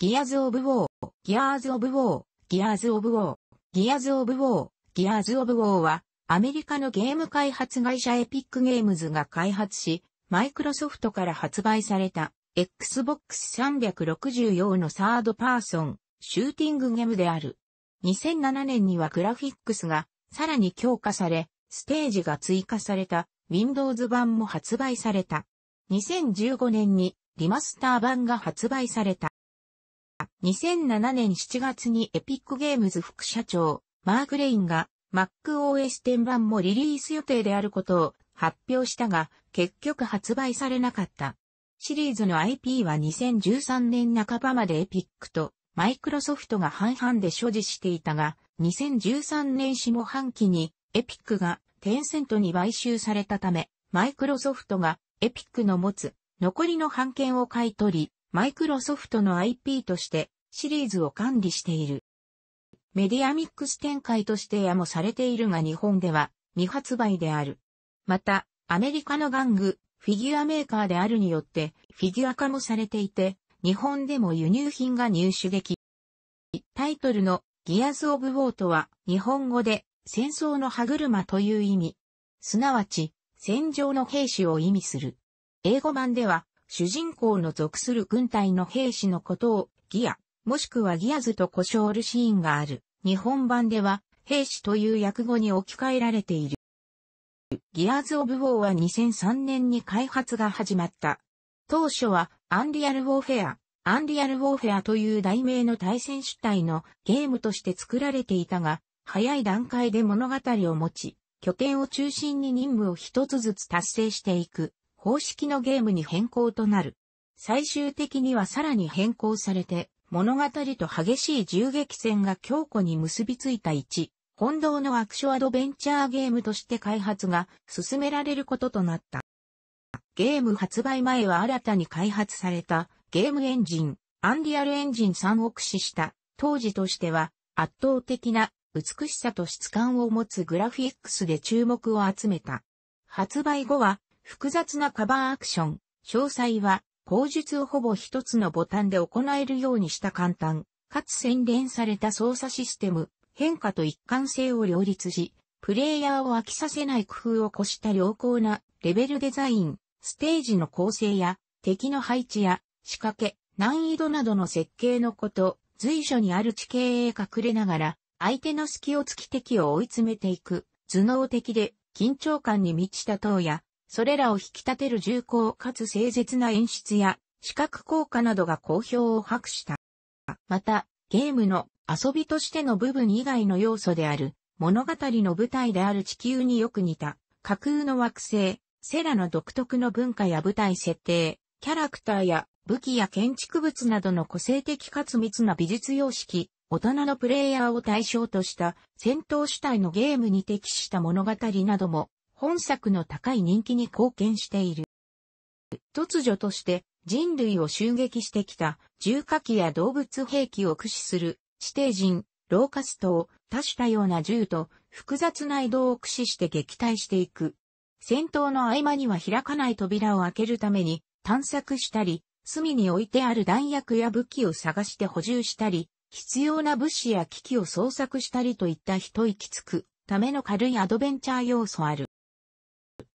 ギアーズ・オブ・ウォー、ギアーズ・オブ・ウォー、ギアーズ・オブ・ウォー、ギアーズ・オブ・ウォー、ギアーズ・オブ・ウォーは、アメリカのゲーム開発会社エピックゲームズが開発し、マイクロソフトから発売された、Xbox 360用のサードパーソン、シューティングゲームである。2007年にはグラフィックスが、さらに強化され、ステージが追加された、Windows 版も発売された。2015年にリマスター版が発売された。2007年7月にエピックゲームズ副社長、マーク・レインが MacOS 10版もリリース予定であることを発表したが、結局発売されなかった。シリーズの IP は2013年半ばまでエピックとマイクロソフトが半々で所持していたが、2013年下半期にエピックがテンセントに買収されたため、マイクロソフトがエピックの持つ残りの半券を買い取り、マイクロソフトの IP としてシリーズを管理している。メディアミックス展開としてやもされているが日本では未発売である。また、アメリカの玩具、フィギュアメーカーであるによってフィギュア化もされていて、日本でも輸入品が入手でき。タイトルのギアズ・オブ・ウォートは日本語で戦争の歯車という意味。すなわち、戦場の兵士を意味する。英語版では主人公の属する軍隊の兵士のことをギア、もしくはギアズと呼称るシーンがある。日本版では兵士という訳語に置き換えられている。ギアーズ・オブ・ウォーは2003年に開発が始まった。当初は、アンリアル・ウォーフェア、アンリアル・ウォーフェアという題名の対戦主体のゲームとして作られていたが、早い段階で物語を持ち、拠点を中心に任務を一つずつ達成していく方式のゲームに変更となる。最終的にはさらに変更されて、物語と激しい銃撃戦が強固に結びついた一、本堂のアクションアドベンチャーゲームとして開発が進められることとなった。ゲーム発売前は新たに開発されたゲームエンジン、アンリアルエンジン3を駆使した当時としては圧倒的な美しさと質感を持つグラフィックスで注目を集めた。発売後は複雑なカバーアクション、詳細は、口述をほぼ一つのボタンで行えるようにした簡単、かつ洗練された操作システム、変化と一貫性を両立し、プレイヤーを飽きさせない工夫を越した良好なレベルデザイン、ステージの構成や敵の配置や仕掛け、難易度などの設計のこと、随所にある地形へ隠れながら、相手の隙を突き敵を追い詰めていく、頭脳的で緊張感に満ちた塔やそれらを引き立てる重厚かつ誠実な演出や、視覚効果などが好評を博した。また、ゲームの遊びとしての部分以外の要素である、物語の舞台である地球によく似た、架空の惑星、セラの独特の文化や舞台設定、キャラクターや武器や建築物などの個性的かつ密な美術様式、大人のプレイヤーを対象とした戦闘主体のゲームに適した物語なども本作の高い人気に貢献している。突如として人類を襲撃してきた重火器や動物兵器を駆使する地底人、ローカストを多種多様な銃と複雑な移動を駆使して撃退していく。戦闘の合間には開かない扉を開けるために探索したり、隅に置いてある弾薬や武器を探して補充したり、必要な物資や機器を捜索したりといった一息つくための軽いアドベンチャー要素ある。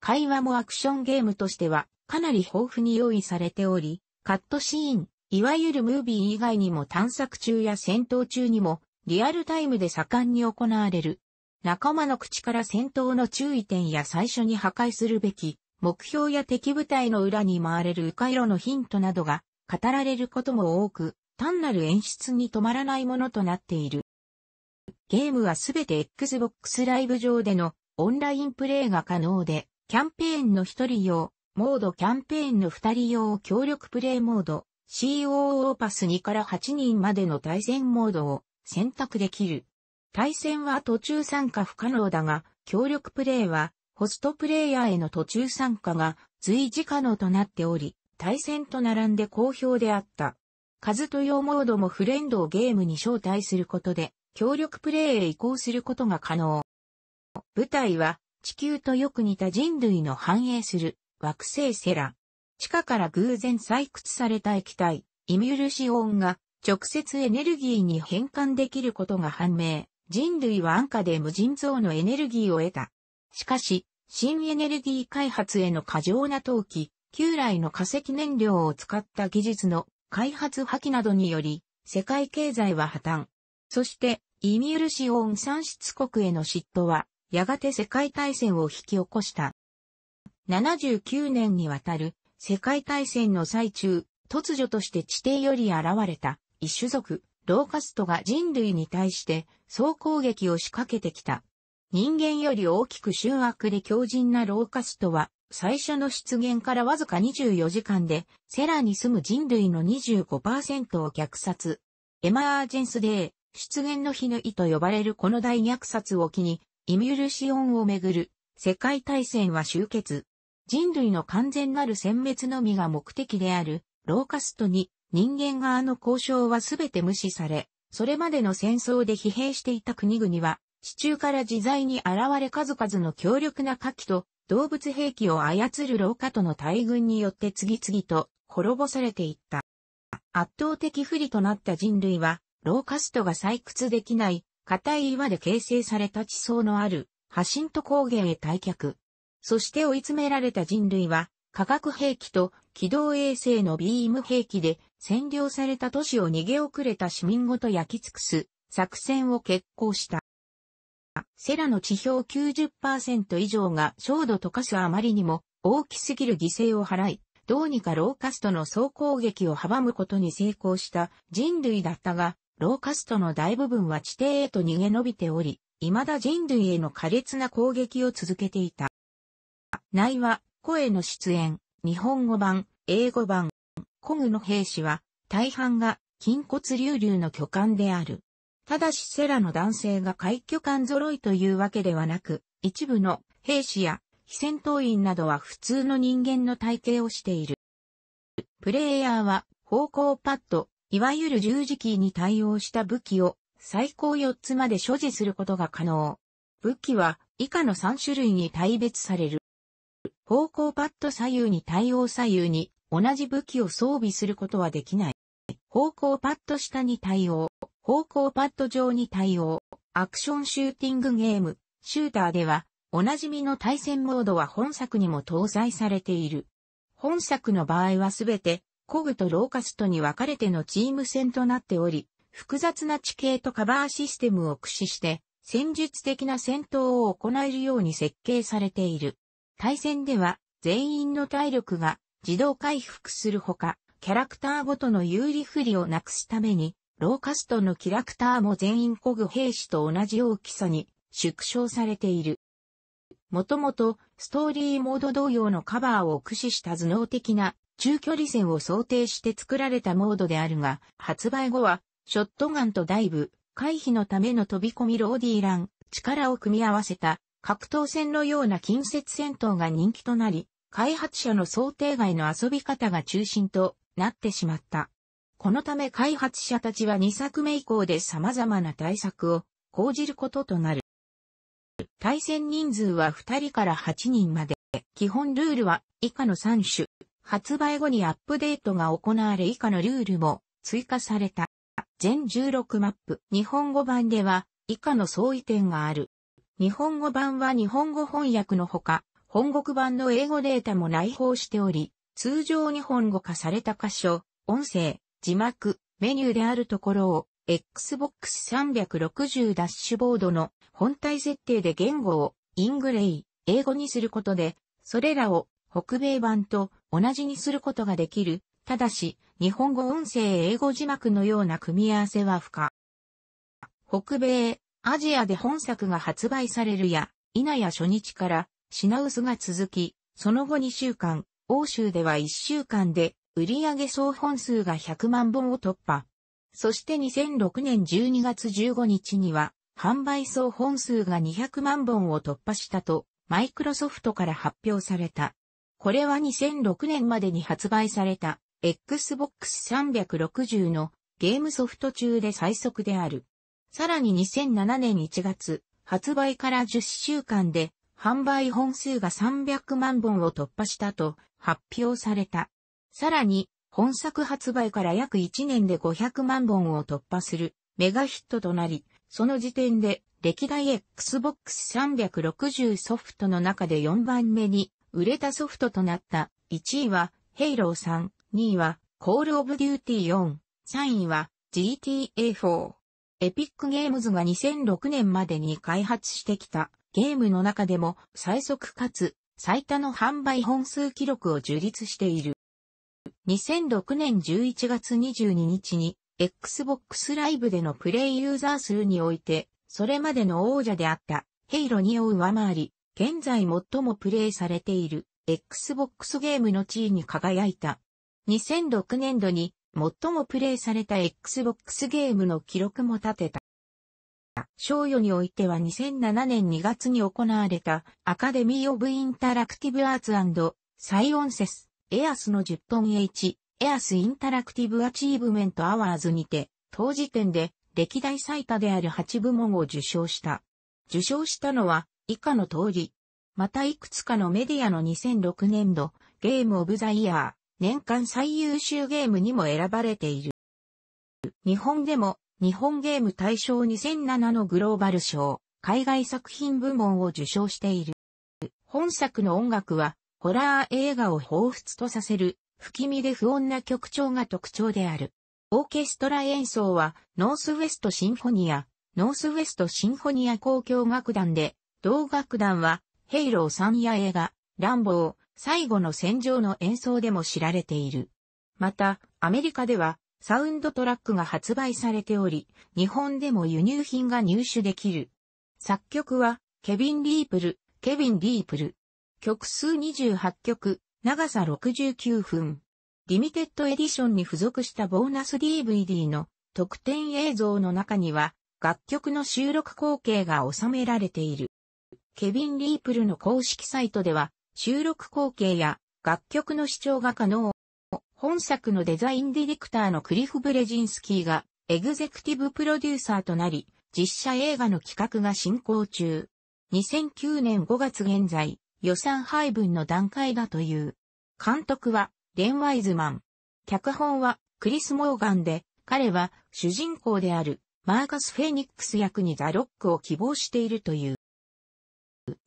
会話もアクションゲームとしてはかなり豊富に用意されており、カットシーン、いわゆるムービー以外にも探索中や戦闘中にもリアルタイムで盛んに行われる。仲間の口から戦闘の注意点や最初に破壊するべき目標や敵部隊の裏に回れる迂回路のヒントなどが語られることも多く、単なる演出に止まらないものとなっている。ゲームはすべて Xbox Live 上でのオンラインプレイが可能で、キャンペーンの一人用、モードキャンペーンの二人用協力プレイモード、COO パス2から8人までの対戦モードを選択できる。対戦は途中参加不可能だが、協力プレイはホストプレイヤーへの途中参加が随時可能となっており、対戦と並んで好評であった。数と用モードもフレンドをゲームに招待することで、協力プレイへ移行することが可能。舞台は地球とよく似た人類の繁栄する惑星セラ。地下から偶然採掘された液体、イミュルシオンが直接エネルギーに変換できることが判明。人類は安価で無尽蔵のエネルギーを得た。しかし、新エネルギー開発への過剰な投機、旧来の化石燃料を使った技術の開発破棄などにより、世界経済は破綻。そして、イミュルシオン産出国への嫉妬は、やがて世界大戦を引き起こした。79年にわたる世界大戦の最中、突如として地底より現れた一種族、ローカストが人類に対して総攻撃を仕掛けてきた。人間より大きく醜悪で強靭なローカストは、最初の出現からわずか24時間で、セラに住む人類の25%を虐殺。エマージェンスデー、出現の日の意と呼ばれるこの大虐殺を機に、イミュルシオンをめぐる世界大戦は終結。人類の完全なる殲滅のみが目的であるローカストに人間側の交渉はすべて無視され、それまでの戦争で疲弊していた国々は、地中から自在に現れ数々の強力な火器と動物兵器を操る老化との大軍によって次々と滅ぼされていった。圧倒的不利となった人類は、ローカストが採掘できない硬い岩で形成された地層のある、ハシント高原へ退却。そして追い詰められた人類は、化学兵器と機動衛星のビーム兵器で占領された都市を逃げ遅れた市民ごと焼き尽くす作戦を決行した。セラの地表90%以上が焦土溶かすあまりにも大きすぎる犠牲を払い、どうにかローカストの総攻撃を阻むことに成功した人類だったが、ローカストの大部分は地底へと逃げ延びており、未だ人類への苛烈な攻撃を続けていた。内は、声の出演、日本語版、英語版、コグの兵士は、大半が、筋骨隆々の巨漢である。ただしセラの男性が海巨漢揃いというわけではなく、一部の兵士や非戦闘員などは普通の人間の体型をしている。プレイヤーは方向パッド、いわゆる十字キーに対応した武器を最高4つまで所持することが可能。武器は以下の3種類に対別される。方向パッド左右に対応左右に同じ武器を装備することはできない。方向パッド下に対応、方向パッド上に対応、アクションシューティングゲーム、シューターでは、おなじみの対戦モードは本作にも搭載されている。本作の場合はすべてコグとローカストに分かれてのチーム戦となっており、複雑な地形とカバーシステムを駆使して、戦術的な戦闘を行えるように設計されている。対戦では、全員の体力が自動回復するほか、キャラクターごとの有利不利をなくすために、ローカストのキャラクターも全員コグ兵士と同じ大きさに縮小されている。もともと、ストーリーモード同様のカバーを駆使した頭脳的な中距離戦を想定して作られたモードであるが、発売後は、ショットガンとダイブ、回避のための飛び込みローディーラン、力を組み合わせた格闘戦のような近接戦闘が人気となり、開発者の想定外の遊び方が中心となってしまった。このため開発者たちは2作目以降で様々な対策を講じることとなる。対戦人数は2人から8人まで。基本ルールは以下の3種。発売後にアップデートが行われ以下のルールも追加された。全16マップ。日本語版では以下の相違点がある。日本語版は日本語翻訳のほか、本国版の英語データも内包しており、通常日本語化された箇所、音声、字幕、メニューであるところを、Xbox 360ダッシュボードの本体設定で言語をイングレイ、英語にすることで、それらを北米版と同じにすることができる。ただし、日本語音声英語字幕のような組み合わせは不可。北米、アジアで本作が発売されるや、否や初日から品薄が続き、その後2週間、欧州では1週間で売上総本数が100万本を突破。そして2006年12月15日には、販売総本数が200万本を突破したと、マイクロソフトから発表された。これは2006年までに発売された Xbox 360のゲームソフト中で最速である。さらに2007年1月、発売から10週間で販売本数が300万本を突破したと発表された。さらに、本作発売から約1年で500万本を突破するメガヒットとなり、その時点で歴代 Xbox 360ソフトの中で4番目に売れたソフトとなった。1位は、ヘイロー3、2位は、コールオブデューティー4、3位は、GTA4。エピックゲームズが2006年までに開発してきたゲームの中でも最速かつ最多の販売本数記録を樹立している。2006年11月22日に Xbox Live でのプレイユーザー数においてそれまでの王者であったヘイロ2を上回り現在最もプレイされている Xbox ゲームの地位に輝いた。2006年度に最もプレイされた Xbox ゲームの記録も立てた。賞与においては2007年2月に行われたアカデミー・オブ・インタラクティブ・アーツサイオンセス、エアスの10本 H、エアス・インタラクティブ・アチーブメント・アワーズにて、当時点で歴代最多である8部門を受賞した。受賞したのは以下の通り。またいくつかのメディアの2006年度ゲームオブザイヤー年間最優秀ゲームにも選ばれている。日本でも日本ゲーム大賞2007のグローバル賞海外作品部門を受賞している。本作の音楽はホラー映画を彷彿とさせる不気味で不穏な曲調が特徴である。オーケストラ演奏はノースウェストシンフォニア、ノースウェストシンフォニア交響楽団で同楽団は、ヘイロー3や映画、ランボー、最後の戦場の演奏でも知られている。また、アメリカでは、サウンドトラックが発売されており、日本でも輸入品が入手できる。作曲は、ケビン・リープル、ケビン・リープル。曲数28曲、長さ69分。リミテッドエディションに付属したボーナス DVD の特典映像の中には、楽曲の収録光景が収められている。ケビン・リープルの公式サイトでは、収録光景や楽曲の視聴が可能。本作のデザインディレクターのクリフ・ブレジンスキーがエグゼクティブプロデューサーとなり、実写映画の企画が進行中。2009年5月現在、予算配分の段階だという。監督は、レン・ワイズマン。脚本は、クリス・モーガンで、彼は、主人公である、マーカス・フェニックス役にザ・ロックを希望しているという。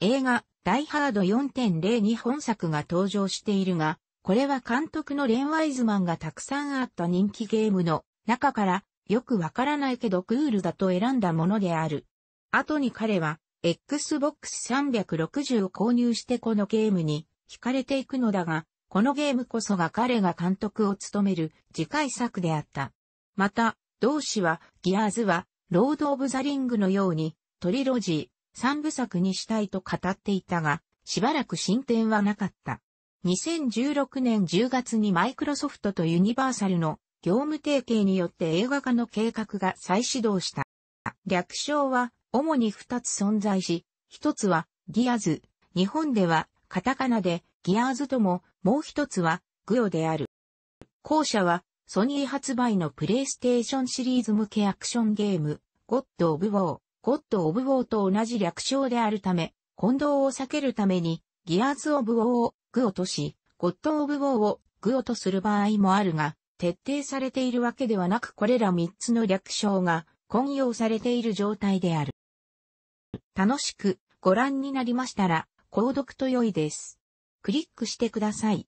映画、ダイハード4.0に本作が登場しているが、これは監督のレン・ワイズマンがたくさんあった人気ゲームの中からよくわからないけどクールだと選んだものである。後に彼は Xbox 360を購入してこのゲームに惹かれていくのだが、このゲームこそが彼が監督を務める次回作であった。また、同氏はギアーズはロード・オブ・ザ・リングのようにトリロジー、三部作にしたいと語っていたが、しばらく進展はなかった。2016年10月にマイクロソフトとユニバーサルの業務提携によって映画化の計画が再始動した。略称は主に二つ存在し、一つはギアズ、日本ではカタカナでギアーズとも、もう一つはグオである。後者はソニー発売のプレイステーションシリーズ向けアクションゲーム、ゴッド・オブ・ウォー、ゴッド・オブ・ウォーと同じ略称であるため、混同を避けるために、ギアーズ・オブ・ウォーをグオとし、ゴッド・オブ・ウォーをグオとする場合もあるが、徹底されているわけではなくこれら3つの略称が混用されている状態である。楽しくご覧になりましたら、購読と良いです。クリックしてください。